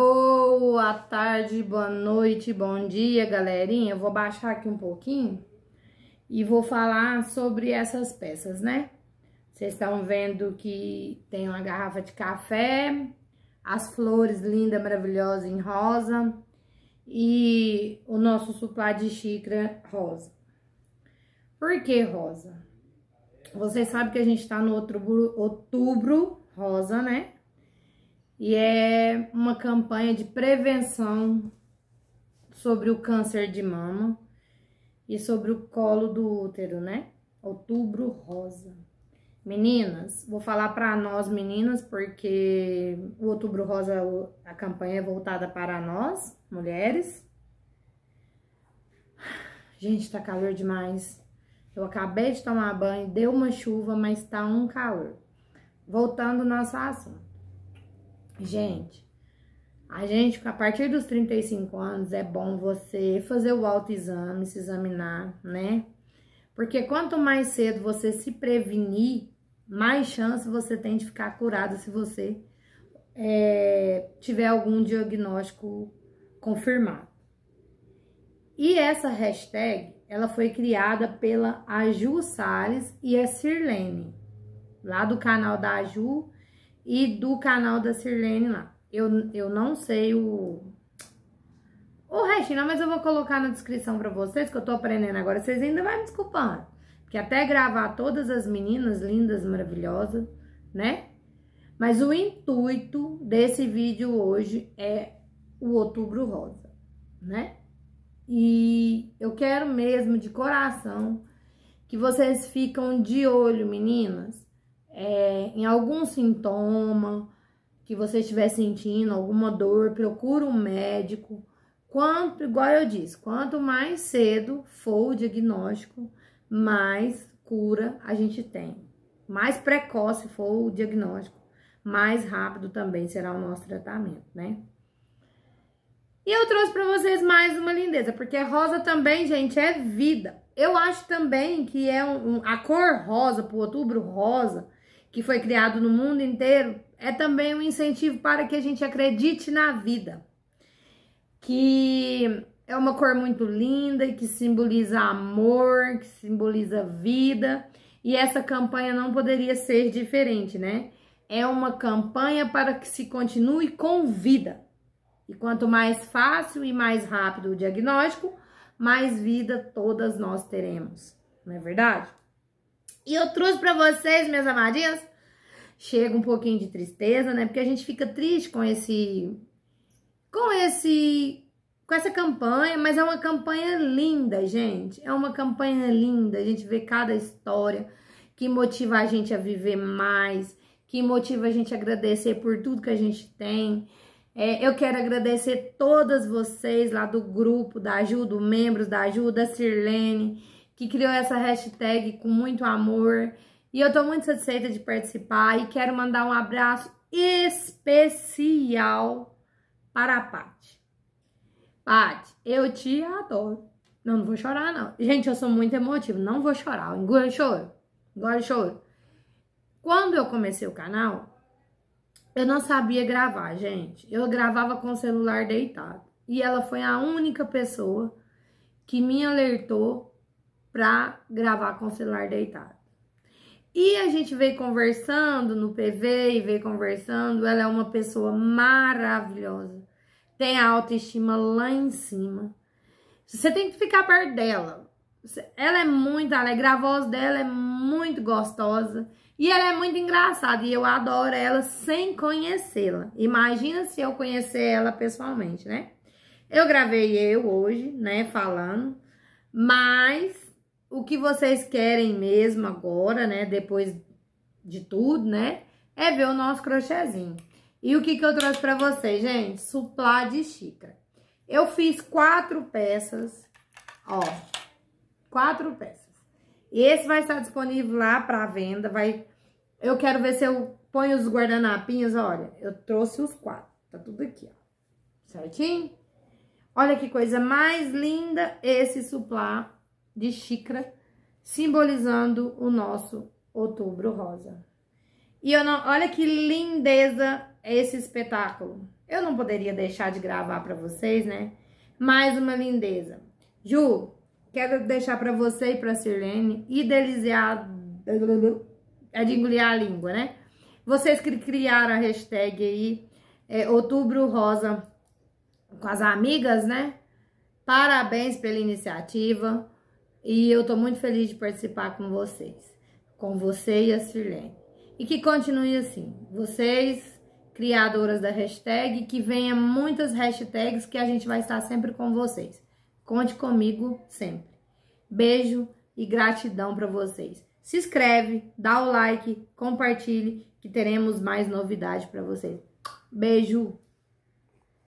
Boa tarde, boa noite, bom dia, galerinha. Eu vou baixar aqui um pouquinho e vou falar sobre essas peças, né? Vocês estão vendo que tem uma garrafa de café, as flores linda, maravilhosa em rosa e o nosso suplá de xícara rosa. Por que rosa? Vocês sabem que a gente tá no outubro, outubro rosa, né? e é uma campanha de prevenção sobre o câncer de mama e sobre o colo do útero, né? Outubro rosa. Meninas, vou falar para nós meninas porque o Outubro Rosa a campanha é voltada para nós, mulheres. Gente, tá calor demais. Eu acabei de tomar banho, deu uma chuva, mas tá um calor. Voltando ao nosso assunto. Uhum. Gente, a gente, a partir dos 35 anos, é bom você fazer o autoexame, se examinar, né? Porque quanto mais cedo você se prevenir, mais chance você tem de ficar curado se você é, tiver algum diagnóstico confirmado. E essa hashtag, ela foi criada pela Aju Sales e a Sirlene, lá do canal da Aju e do canal da Sirlene lá. Eu, eu não sei o, o não mas eu vou colocar na descrição pra vocês, que eu tô aprendendo agora. Vocês ainda vai me desculpando. Que até gravar todas as meninas lindas, maravilhosas, né? Mas o intuito desse vídeo hoje é o outubro rosa, né? E eu quero mesmo de coração que vocês ficam de olho, meninas, é, em algum sintoma que você estiver sentindo, alguma dor, procura um médico. Quanto, igual eu disse, quanto mais cedo for o diagnóstico, mais cura a gente tem. Mais precoce for o diagnóstico, mais rápido também será o nosso tratamento, né? E eu trouxe para vocês mais uma lindeza, porque rosa também, gente, é vida. Eu acho também que é um, um a cor rosa, pro outubro rosa, que foi criado no mundo inteiro, é também um incentivo para que a gente acredite na vida. Que é uma cor muito linda e que simboliza amor, que simboliza vida. E essa campanha não poderia ser diferente, né? É uma campanha para que se continue com vida. E quanto mais fácil e mais rápido o diagnóstico, mais vida todas nós teremos. Não é verdade? E eu trouxe para vocês, minhas amadinhas, chega um pouquinho de tristeza, né? Porque a gente fica triste com esse com esse com essa campanha, mas é uma campanha linda, gente. É uma campanha linda. A gente vê cada história que motiva a gente a viver mais, que motiva a gente a agradecer por tudo que a gente tem. É, eu quero agradecer todas vocês lá do grupo da ajuda, membros da ajuda, Sirlene, que criou essa hashtag com muito amor. E eu tô muito satisfeita de participar e quero mandar um abraço especial para a Paty. Paty, eu te adoro. Não, não vou chorar, não. Gente, eu sou muito emotiva, não vou chorar. Engole engolo choro, engolo choro. Quando eu comecei o canal, eu não sabia gravar, gente. Eu gravava com o celular deitado. E ela foi a única pessoa que me alertou para gravar com o celular deitado. E a gente veio conversando no PV e veio conversando. Ela é uma pessoa maravilhosa. Tem a autoestima lá em cima. Você tem que ficar perto dela. Ela é muito alegre, a voz dela é muito gostosa. E ela é muito engraçada e eu adoro ela sem conhecê-la. Imagina se eu conhecer ela pessoalmente, né? Eu gravei eu hoje, né, falando, mas o que vocês querem mesmo agora, né? Depois de tudo, né? É ver o nosso crochêzinho. E o que que eu trouxe pra vocês, gente? Suplá de xícara. Eu fiz quatro peças, ó, quatro peças. E esse vai estar disponível lá pra venda, vai... Eu quero ver se eu ponho os guardanapinhos, olha, eu trouxe os quatro, tá tudo aqui, ó, certinho? Olha que coisa mais linda esse suplá de xícara, simbolizando o nosso outubro rosa. E eu não, olha que lindeza esse espetáculo. Eu não poderia deixar de gravar para vocês, né? Mais uma lindeza. Ju, quero deixar para você e para Sirlene idealizar é de engolir a língua, né? Vocês que criaram a hashtag aí é, Outubro Rosa com as amigas, né? Parabéns pela iniciativa. E eu tô muito feliz de participar com vocês, com você e a Sirlene. E que continue assim, vocês, criadoras da hashtag, que venha muitas hashtags que a gente vai estar sempre com vocês. Conte comigo sempre. Beijo e gratidão para vocês. Se inscreve, dá o like, compartilhe, que teremos mais novidade para vocês. Beijo!